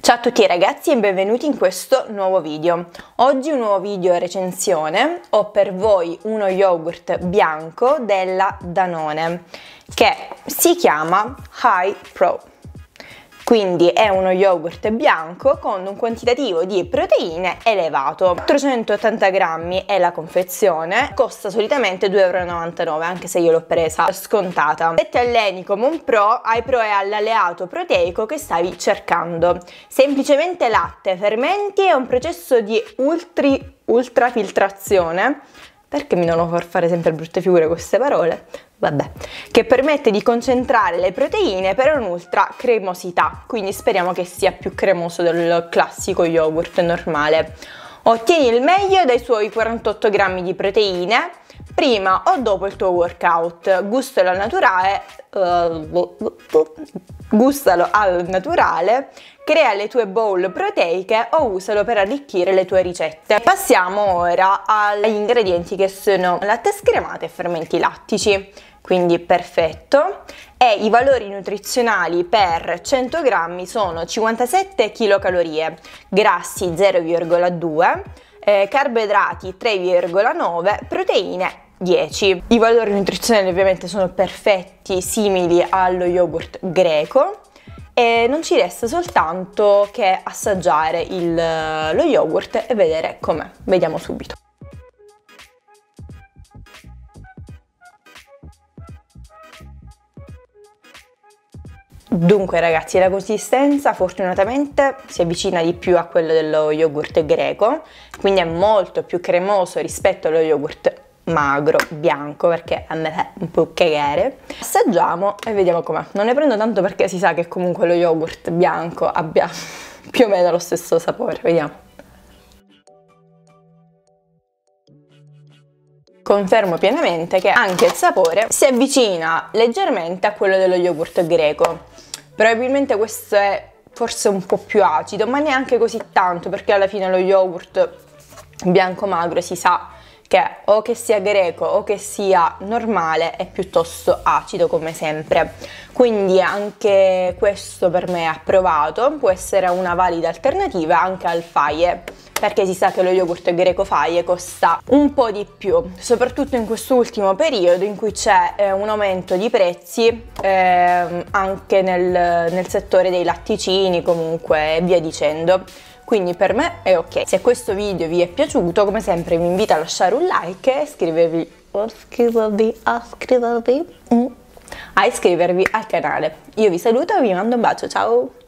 Ciao a tutti ragazzi e benvenuti in questo nuovo video. Oggi un nuovo video recensione, ho per voi uno yogurt bianco della Danone che si chiama High Pro quindi è uno yogurt bianco con un quantitativo di proteine elevato. 480 grammi è la confezione, costa solitamente 2,99 euro anche se io l'ho presa scontata. ti alleni come un pro, pro e all'alleato proteico che stavi cercando. Semplicemente latte, fermenti e un processo di ultra ultrafiltrazione perché mi devono far fare sempre brutte figure queste parole? Vabbè, che permette di concentrare le proteine per un'ultra cremosità, quindi speriamo che sia più cremoso del classico yogurt normale. Ottieni il meglio dai suoi 48 grammi di proteine prima o dopo il tuo workout. Gustalo al naturale, eh, gustalo al naturale, crea le tue bowl proteiche o usalo per arricchire le tue ricette. Passiamo ora agli ingredienti che sono latte scremato e fermenti lattici quindi perfetto. E i valori nutrizionali per 100 grammi sono 57 kcal, grassi 0,2, eh, carboidrati 3,9, proteine 10. I valori nutrizionali ovviamente sono perfetti, simili allo yogurt greco e non ci resta soltanto che assaggiare il, lo yogurt e vedere com'è. Vediamo subito. Dunque ragazzi la consistenza fortunatamente si avvicina di più a quella dello yogurt greco, quindi è molto più cremoso rispetto allo yogurt magro, bianco, perché a me è un po' cagare. Assaggiamo e vediamo com'è. Non ne prendo tanto perché si sa che comunque lo yogurt bianco abbia più o meno lo stesso sapore, vediamo. confermo pienamente che anche il sapore si avvicina leggermente a quello dello yogurt greco. Probabilmente questo è forse un po' più acido, ma neanche così tanto perché alla fine lo yogurt bianco magro si sa che o che sia greco o che sia normale è piuttosto acido come sempre. Quindi anche questo per me è approvato, può essere una valida alternativa anche al faie perché si sa che lo yogurt greco faie costa un po' di più, soprattutto in quest'ultimo periodo in cui c'è eh, un aumento di prezzi eh, anche nel, nel settore dei latticini comunque e via dicendo quindi per me è ok. Se questo video vi è piaciuto, come sempre vi invito a lasciare un like e iscrivervi, iscrivervi, iscrivervi, mm, a iscrivervi al canale. Io vi saluto e vi mando un bacio, ciao!